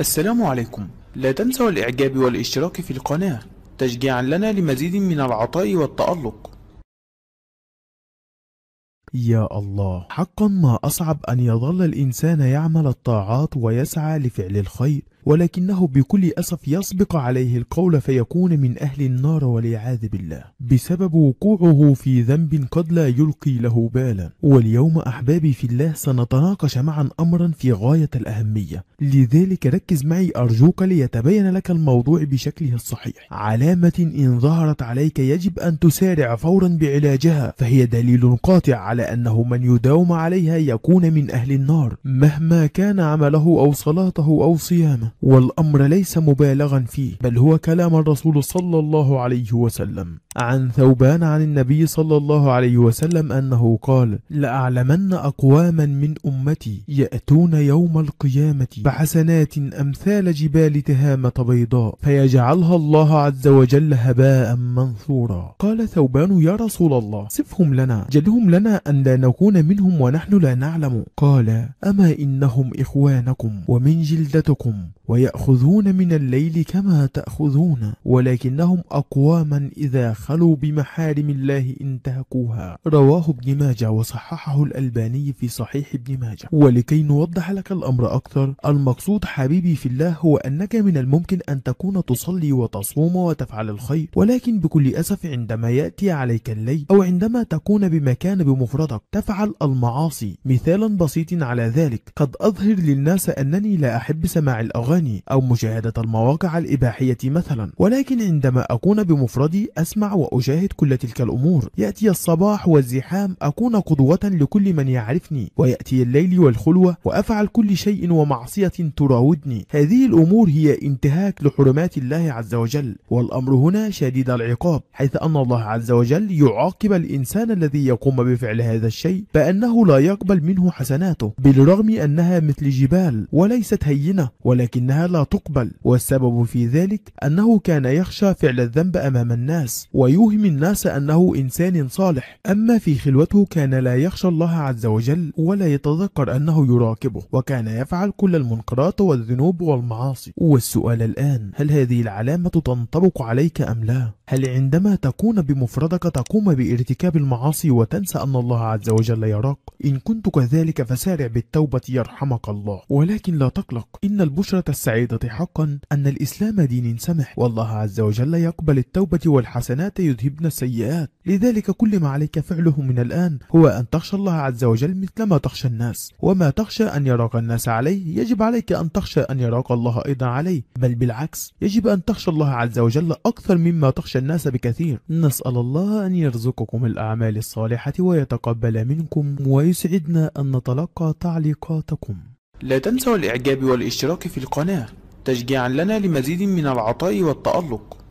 السلام عليكم لا تنسوا الاعجاب والاشتراك في القناة تشجيعا لنا لمزيد من العطاء والتألق يا الله حقا ما أصعب أن يظل الإنسان يعمل الطاعات ويسعى لفعل الخير ولكنه بكل أسف يسبق عليه القول فيكون من أهل النار والعياذ بالله بسبب وقوعه في ذنب قد لا يلقي له بالا واليوم أحبابي في الله سنتناقش معا أمرا في غاية الأهمية لذلك ركز معي أرجوك ليتبين لك الموضوع بشكله الصحيح علامة إن ظهرت عليك يجب أن تسارع فورا بعلاجها فهي دليل قاطع على أنه من يداوم عليها يكون من أهل النار مهما كان عمله أو صلاته أو صيامه والأمر ليس مبالغا فيه بل هو كلام الرسول صلى الله عليه وسلم عن ثوبان عن النبي صلى الله عليه وسلم أنه قال لأعلمن أقواما من أمتي يأتون يوم القيامة بحسنات أمثال جبال تهامة بيضاء فيجعلها الله عز وجل هباء منثورا قال ثوبان يا رسول الله صفهم لنا جدهم لنا أن لا نكون منهم ونحن لا نعلم قال أما إنهم إخوانكم ومن جلدتكم ويأخذون من الليل كما تأخذون ولكنهم أقواما إذا خلوا بمحارم الله انتهكوها رواه ابن ماجه وصححه الألباني في صحيح ابن ماجه ولكي نوضح لك الأمر أكثر المقصود حبيبي في الله هو أنك من الممكن أن تكون تصلي وتصوم وتفعل الخير ولكن بكل أسف عندما يأتي عليك الليل أو عندما تكون بمكان بمفردك تفعل المعاصي مثالا بسيط على ذلك قد أظهر للناس أنني لا أحب سماع الأغاني الأغاني أو مشاهدة المواقع الإباحية مثلا ولكن عندما أكون بمفردي أسمع وأشاهد كل تلك الأمور يأتي الصباح والزحام أكون قدوة لكل من يعرفني ويأتي الليل والخلوة وأفعل كل شيء ومعصية تراودني هذه الأمور هي انتهاك لحرمات الله عز وجل والأمر هنا شديد العقاب حيث أن الله عز وجل يعاقب الإنسان الذي يقوم بفعل هذا الشيء بأنه لا يقبل منه حسناته بالرغم أنها مثل جبال وليست هينة ولكن فإنها لا تقبل والسبب في ذلك أنه كان يخشى فعل الذنب أمام الناس ويوهم الناس أنه إنسان صالح أما في خلوته كان لا يخشى الله عز وجل ولا يتذكر أنه يراقبه وكان يفعل كل المنكرات والذنوب والمعاصي والسؤال الآن هل هذه العلامة تنطبق عليك أم لا؟ هل عندما تكون بمفردك تقوم بارتكاب المعاصي وتنسى أن الله عز وجل يراك؟ إن كنت كذلك فسارع بالتوبة يرحمك الله ولكن لا تقلق إن البشرة السعيدة حقا أن الإسلام دين سمح والله عز وجل يقبل التوبة والحسنات يذهبن السيئات لذلك كل ما عليك فعله من الآن هو أن تخشى الله عز وجل مثلما تخشى الناس وما تخشى أن يراك الناس عليه يجب عليك أن تخشى أن يراك الله أيضا عليه بل بالعكس يجب أن تخشى الله عز وجل أكثر مما تخشى يخشى الناس بكثير نسأل الله أن يرزقكم الأعمال الصالحة ويتقبل منكم ويسعدنا أن نتلقى تعليقاتكم لا تنسوا الإعجاب والاشتراك في القناة تشجيعا لنا لمزيد من العطاء والتألق